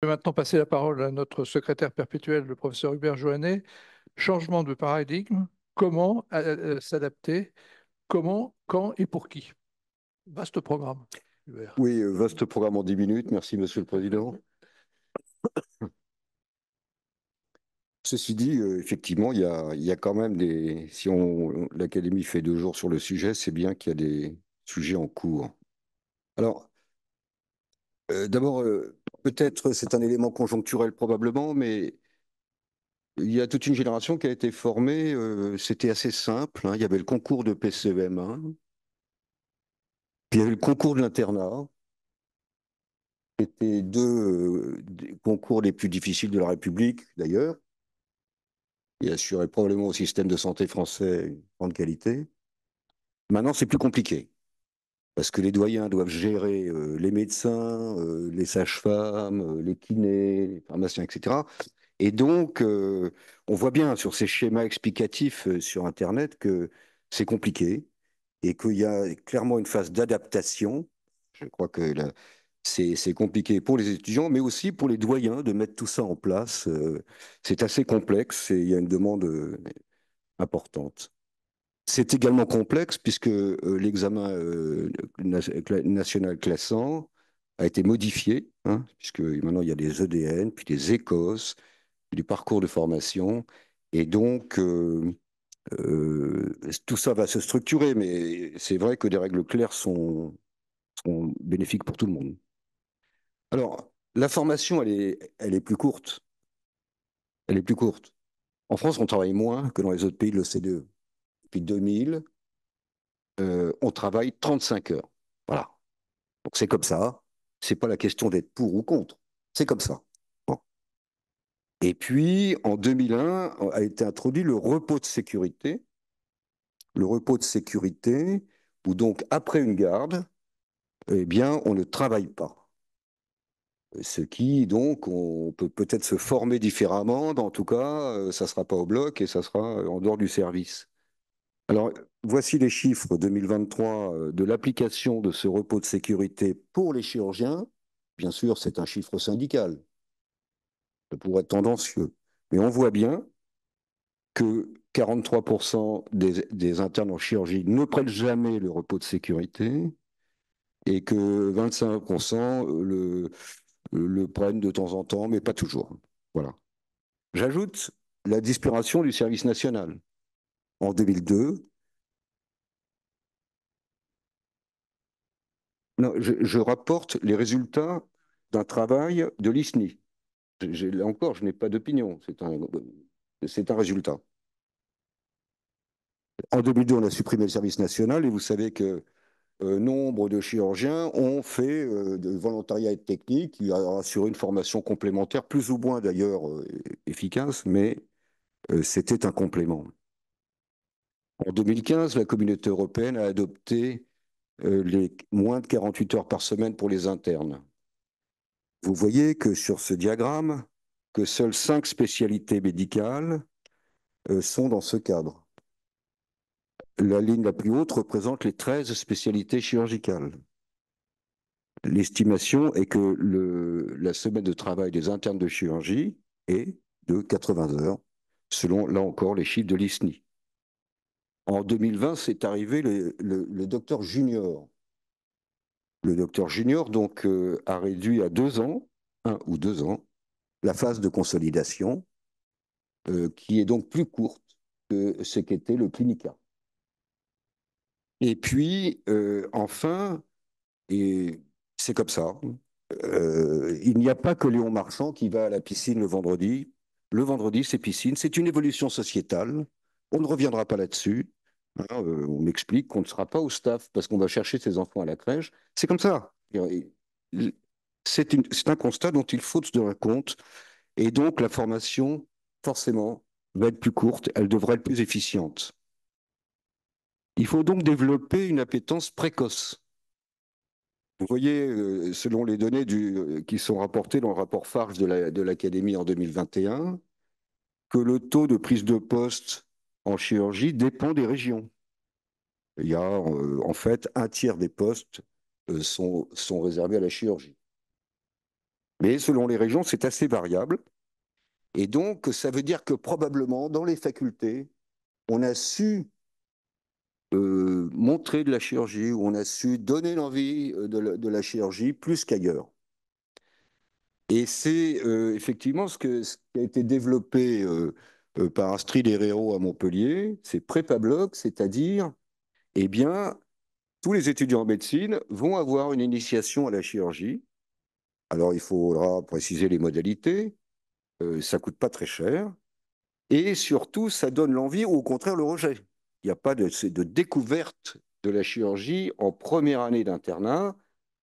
Je vais maintenant passer la parole à notre secrétaire perpétuel, le professeur Hubert Joannet. Changement de paradigme, comment euh, euh, s'adapter, comment, quand et pour qui Vaste programme. Oui, euh, vaste programme en 10 minutes. Merci, Monsieur le Président. Ceci dit, effectivement, il y a, il y a quand même des... Si l'Académie fait deux jours sur le sujet, c'est bien qu'il y a des sujets en cours. Alors, d'abord, Peut-être c'est un élément conjoncturel probablement, mais il y a toute une génération qui a été formée. Euh, c'était assez simple. Hein. Il y avait le concours de PCEM1, puis il y avait le concours de l'internat. C'était deux euh, concours les plus difficiles de la République, d'ailleurs. Il assurait probablement au système de santé français une grande qualité. Maintenant, c'est plus compliqué parce que les doyens doivent gérer euh, les médecins, euh, les sages-femmes, euh, les kinés, les pharmaciens, etc. Et donc, on voit bien sur ces schémas explicatifs sur Internet que c'est compliqué et qu'il y a clairement une phase d'adaptation. Je crois que c'est compliqué pour les étudiants, mais aussi pour les doyens de mettre tout ça en place. c'est assez complexe et il y a une demande importante. C'est également complexe puisque euh, l'examen euh, national classant a été modifié, hein, puisque maintenant il y a des EDN, puis des ECOS, du parcours de formation. Et donc, euh, tout ça va se structurer, mais c'est vrai que des règles claires sont, bénéfiques pour tout le monde. Alors, la formation, elle est plus courte. Elle est plus courte. En France, on travaille moins que dans les autres pays de l'OCDE depuis 2000, euh, on travaille 35 heures. Voilà. Donc c'est comme ça. C'est pas la question d'être pour ou contre. C'est comme ça. Et puis, en 2001, a été introduit le repos de sécurité. Le repos de sécurité, où donc, après une garde, eh bien, on ne travaille pas ce qui, donc, on peut peut-être se former différemment, en tout cas, euh, ça ne sera pas au bloc et ça sera en dehors du service. Alors, voici les chiffres 2023 euh, de l'application de ce repos de sécurité pour les chirurgiens. Bien sûr, c'est un chiffre syndical. Ça pourrait être tendancieux. Mais on voit bien que 43% des, internes en chirurgie ne prennent jamais le repos de sécurité et que 25% euh, le, le prennent de temps en temps, mais pas toujours. Voilà. J'ajoute la disparition du service national en 2002. je, rapporte les résultats d'un travail de l'ISNI. Là encore, je n'ai pas d'opinion, c'est un, un résultat. En 2002, on a supprimé le service national et vous savez que euh, nombre de chirurgiens ont fait euh, de volontariat et technique, qui a assuré une formation complémentaire, plus ou moins d'ailleurs euh, efficace, mais c'était un complément. En 2015, la communauté européenne a adopté euh, les moins de 48 heures par semaine pour les internes. Vous voyez que sur ce diagramme, que seules cinq spécialités médicales euh, sont dans ce cadre. La ligne la plus haute représente les 13 spécialités chirurgicales. L'estimation est que la semaine de travail des internes de chirurgie est de 80 heures, selon là encore les chiffres de l'ISNI. En 2020, c'est arrivé le, docteur Junior. Le docteur Junior, donc, euh, a réduit à deux ans, un ou deux ans, la phase de consolidation, euh, qui est donc plus courte que ce qu'était le clinica. Et puis, euh, enfin, et c'est comme ça, il n'y a pas que Léon Marchand qui va à la piscine le vendredi. Le vendredi, c'est piscine. C'est une évolution sociétale. On ne reviendra pas là-dessus. Euh, on m'explique qu'on ne sera pas au staff parce qu'on va chercher ses enfants à la crèche. C'est comme ça. C'est un constat dont il faut se rendre compte. Et donc, la formation, forcément, va être plus courte, elle devrait être plus efficiente. Il faut donc développer une appétence précoce. Vous voyez, euh, selon les données euh, qui sont rapportées dans le rapport Farge de l'Académie en 2021, que le taux de prise de poste en chirurgie dépend des régions. Il y a euh, en fait un tiers des postes euh, sont, réservés à la chirurgie. Mais selon les régions, c'est assez variable. Et donc, ça veut dire que probablement, dans les facultés, on a su euh, montrer de la chirurgie, on a su donner l'envie de, la, chirurgie plus qu'ailleurs. Et c'est effectivement ce, que, qui a été développé euh, par Astrid Herrero à Montpellier, c'est prépa bloc cest c'est-à-dire, eh bien, tous les étudiants en médecine vont avoir une initiation à la chirurgie. Alors, il faudra préciser les modalités. Euh, ça coûte pas très cher. Et surtout, ça donne l'envie ou au contraire le rejet. Il n'y a pas de, de découverte de la chirurgie en première année d'internat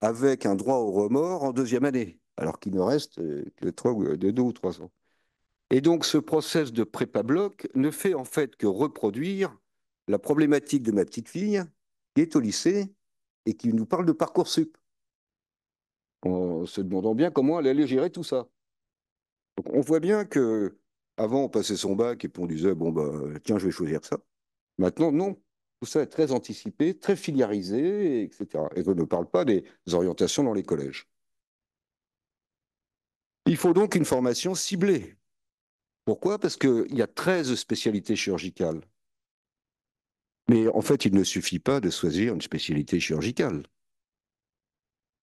avec un droit au remords en deuxième année, alors qu'il ne reste euh, que deux ou trois ans. Et donc ce process de prépa-bloc ne fait en fait que reproduire la problématique de ma petite fille qui est au lycée et qui nous parle de Parcoursup, en se demandant bien comment elle allait gérer tout ça. Donc on voit bien que avant on passait son bac et puis on disait bon ben tiens je vais choisir ça. Maintenant non, tout ça est très anticipé, très filiarisé, etc. Et on ne parle pas des orientations dans les collèges. Il faut donc une formation ciblée pourquoi Parce qu'il y a 13 spécialités chirurgicales. Mais en fait, il ne suffit pas de choisir une spécialité chirurgicale.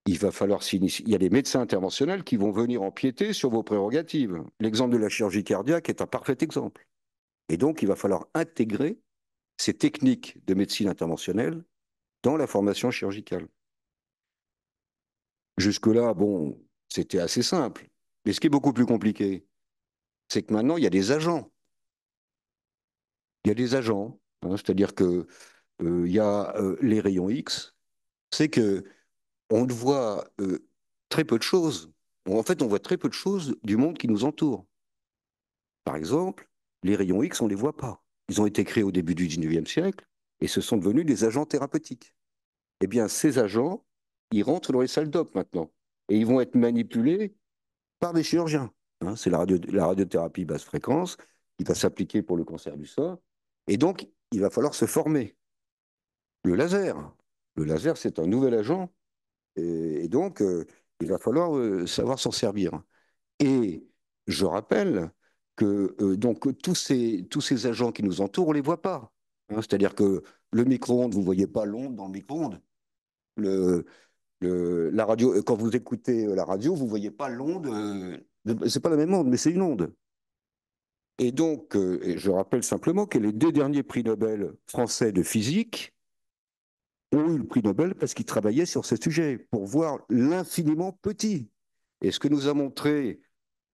Il va falloir s'initier. Il y a des médecins interventionnels qui vont venir empiéter sur vos prérogatives. L'exemple de la chirurgie cardiaque est un parfait exemple. Et donc, il va falloir intégrer ces techniques de médecine interventionnelle dans la formation chirurgicale. Jusque-là, bon, c'était assez simple. Mais ce qui est beaucoup plus compliqué, c'est que maintenant, il y a des agents. Il y a des agents. Hein, c'est-à-dire que euh, y a euh, les rayons X. C'est que on voit euh, très peu de choses. En fait, on voit très peu de choses du monde qui nous entoure. Par exemple, les rayons X, on ne les voit pas. Ils ont été créés au début du 19e siècle et ce sont devenus des agents thérapeutiques. Eh bien, ces agents, ils rentrent dans les salles d'op maintenant et ils vont être manipulés par des chirurgiens. Hein, c'est la, radio, la, radiothérapie basse fréquence qui va s'appliquer pour le cancer du sort. Et donc, il va falloir se former. Le laser. Le laser, c'est un nouvel agent. Et, donc, euh, il va falloir euh, savoir s'en servir. Et je rappelle que euh, donc, tous, ces, agents qui nous entourent, on ne les voit pas. Hein. C'est-à-dire que le micro-ondes, vous ne voyez pas l'onde dans le micro-ondes. la radio, quand vous écoutez la radio, vous ne voyez pas l'onde c'est pas la même onde, mais c'est une onde. Et donc, euh, je rappelle simplement que les deux derniers prix Nobel français de physique ont eu le prix Nobel parce qu'ils travaillaient sur ce sujet, pour voir l'infiniment petit. Et ce que nous a montré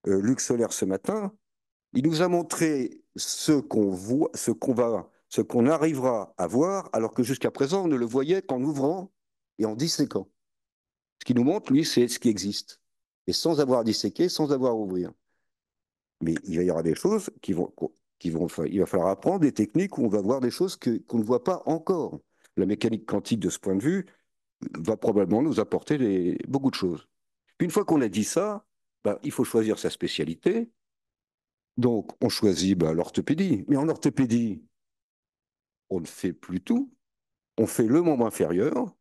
euh, Luc Solaire ce matin, il nous a montré ce qu'on voit, ce qu'on va, ce qu'on arrivera à voir, alors que jusqu'à présent, on ne le voyait qu'en ouvrant et en disséquant. Ce qu'il nous montre, lui, c'est ce qui existe et sans avoir disséqué, sans avoir ouvrir. Mais il va y aura des choses qui vont, qui vont, il va falloir apprendre des techniques où on va voir des choses qu'on ne voit pas encore. La mécanique quantique, de ce point de vue, va probablement nous apporter beaucoup de choses. une fois qu'on a dit ça, bah, il faut choisir sa spécialité. Donc, on choisit bah, l'orthopédie. Mais en orthopédie, on ne fait plus tout. On fait le membre inférieur.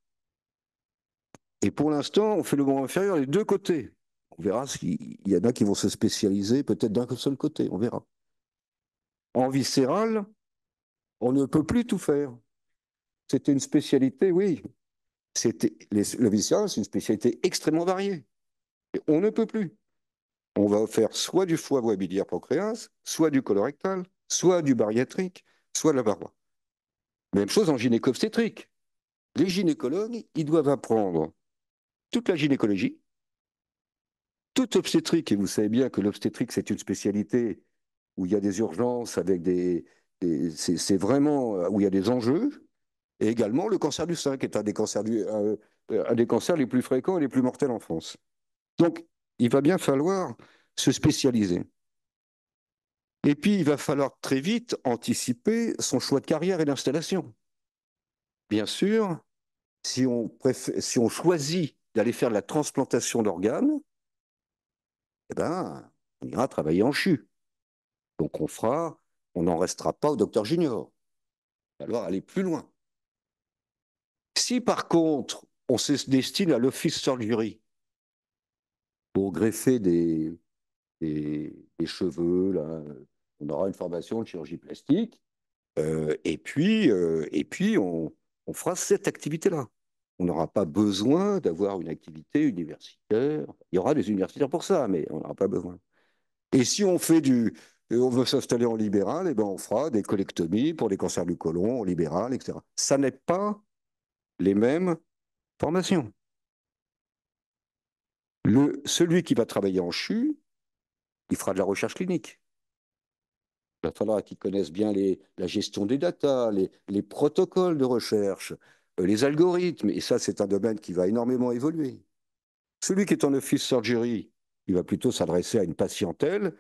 Et pour l'instant, on fait le membre inférieur des deux côtés. On verra s'il y en a qui vont se spécialiser peut-être d'un seul côté, on verra. En viscéral, on ne peut plus tout faire. C'était une spécialité, oui. C'était viscérale, c'est une spécialité extrêmement variée. Et on ne peut plus. On va faire soit du foie voie biliaire procréas, soit du colorectal, soit du bariatrique, soit de la paroi. Même chose en gynéco Les gynécologues, ils doivent apprendre toute la gynécologie, tout obstétrique, et vous savez bien que l'obstétrique, c'est une spécialité où il y a des urgences, avec des, c'est vraiment euh, où il y a des enjeux, et également le cancer du sein, qui est un des cancers, euh, des cancers les plus fréquents et les plus mortels en France. Donc, il va bien falloir se spécialiser. Et puis, il va falloir très vite anticiper son choix de carrière et d'installation. Bien sûr, si on, si on choisit d'aller faire la transplantation d'organes, eh ben, on ira travailler en CHU. Donc on fera, on n'en restera pas au docteur junior. Il va falloir aller plus loin. Si par contre, on se destine à l'office surgery pour greffer des, cheveux, on aura une formation de chirurgie plastique, euh, et puis, euh, et puis on fera cette activité-là on n'aura pas besoin d'avoir une activité universitaire. Il y aura des universitaires pour ça, mais on n'aura pas besoin. Et si on fait du, on veut s'installer en libéral, et eh ben on fera des colectomies pour les cancers du côlon, en libéral, etc. Ça n'est pas les mêmes formations. Le, celui qui va travailler en CHU, il fera de la recherche clinique. Il va falloir qu'il connaisse bien la gestion des data, les protocoles de recherche, euh, les algorithmes, et ça c'est un domaine qui va énormément évoluer. Celui qui est en office surgery, il va plutôt s'adresser à une patientèle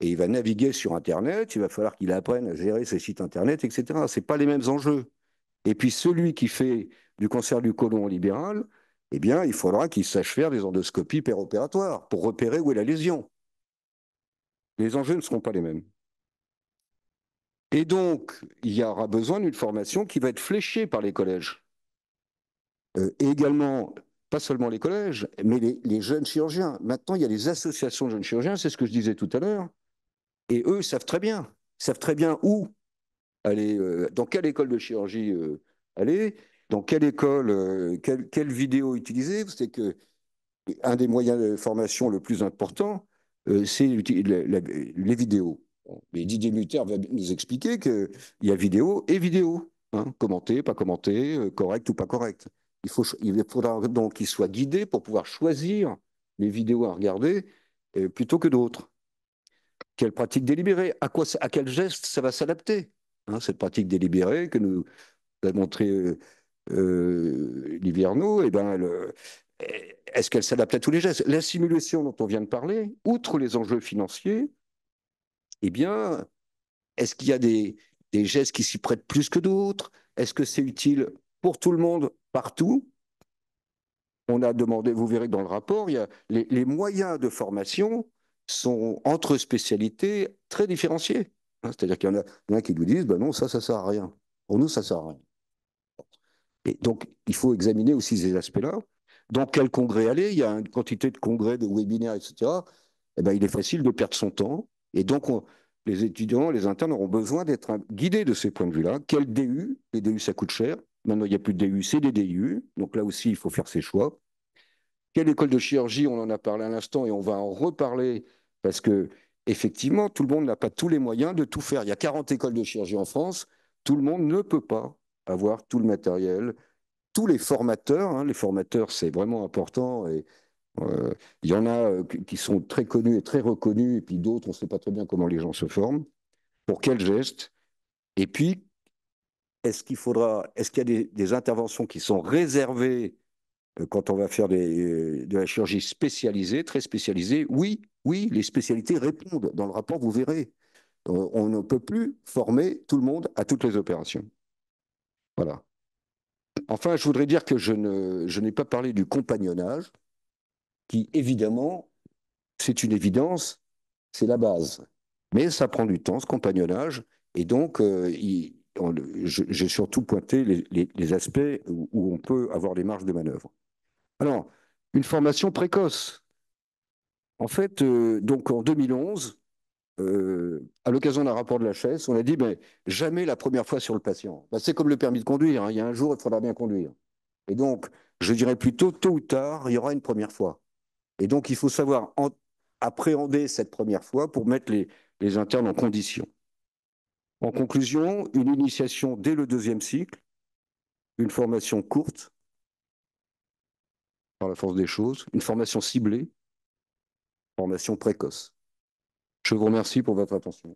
et il va naviguer sur Internet, il va falloir qu'il apprenne à gérer ses sites Internet, etc. Ce pas les mêmes enjeux. Et puis celui qui fait du cancer du côlon libéral, eh bien, il faudra qu'il sache faire des endoscopies péropératoires pour repérer où est la lésion. Les enjeux ne seront pas les mêmes. Et donc, il y aura besoin d'une formation qui va être fléchée par les collèges. Euh, et également pas seulement les collèges, mais les, jeunes chirurgiens. Maintenant, il y a les associations de jeunes chirurgiens, c'est ce que je disais tout à l'heure, et eux savent très bien, savent très bien où aller, euh, dans quelle école de chirurgie euh, aller, dans quelle école, quelle, vidéo utiliser. C'est que un des moyens de formation le plus important, c'est les vidéos. Mais Didier Mutter va nous expliquer qu'il y a vidéo et vidéo, hein, pas commenté, correct ou pas correct. Il, faut, il faudra donc qu'ils soient guidés pour pouvoir choisir les vidéos à regarder euh, plutôt que d'autres. Quelle pratique délibérée à, quoi, à quel geste ça va s'adapter hein, Cette pratique délibérée que nous a montré euh, euh, et eh ben, eh, est-ce qu'elle s'adapte à tous les gestes La simulation dont on vient de parler, outre les enjeux financiers, eh bien, est-ce qu'il y a des gestes qui s'y prêtent plus que d'autres Est-ce que c'est utile pour tout le monde, partout. On a demandé, vous verrez dans le rapport, il y a les, moyens de formation sont entre spécialités très différenciés. Hein, c'est-à-dire qu'il y, en a qui nous disent, ben non, ça, ça sert à rien. Pour nous, ça sert à rien. Et donc, il faut examiner aussi ces aspects-là. Dans quel congrès aller Il y a une quantité de congrès, de webinaires, etc. Eh ben, il est facile de perdre son temps. Et donc, les étudiants, les internes auront besoin d'être guidés de ces points de vue-là. Quel DU Les DU, ça coûte cher. Maintenant, il n'y a plus de DU, c'est des DU. Donc là aussi, il faut faire ses choix. Quelle école de chirurgie On en a parlé à l'instant et on va en reparler parce que effectivement, tout le monde n'a pas tous les moyens de tout faire. Il y a 40 écoles de chirurgie en France. Tout le monde ne peut pas avoir tout le matériel, tous les formateurs. Hein, les formateurs, c'est vraiment important. Et euh, il y en a euh, qui sont très connus et très reconnus, et puis d'autres, on ne sait pas très bien comment les gens se forment, pour quel geste. Et puis, est-ce qu'il faudra, est-ce qu'il y a des, interventions qui sont réservées euh, quand on va faire euh, de la chirurgie spécialisée, très spécialisée Oui, oui, les spécialités répondent. Dans le rapport, vous verrez. On ne peut plus former tout le monde à toutes les opérations. Voilà. Enfin, je voudrais dire que je, ne, je n'ai pas parlé du compagnonnage, qui évidemment, c'est une évidence, c'est la base. Mais ça prend du temps, ce compagnonnage, et donc euh, il, j'ai surtout pointé les, aspects où, on peut avoir des marges de manœuvre. Alors, une formation précoce. En fait, euh, donc en 2011, euh, à l'occasion d'un rapport de la chaise, on a dit jamais la première fois sur le patient. Ben, c'est comme le permis de conduire, hein. il y a un jour, il faudra bien conduire. Et donc, je dirais plutôt tôt ou tard, il y aura une première fois. Et donc, il faut savoir appréhender cette première fois pour mettre les internes en condition. En conclusion, une initiation dès le deuxième cycle, une formation courte, par la force des choses, une formation ciblée, formation précoce. Je vous remercie pour votre attention.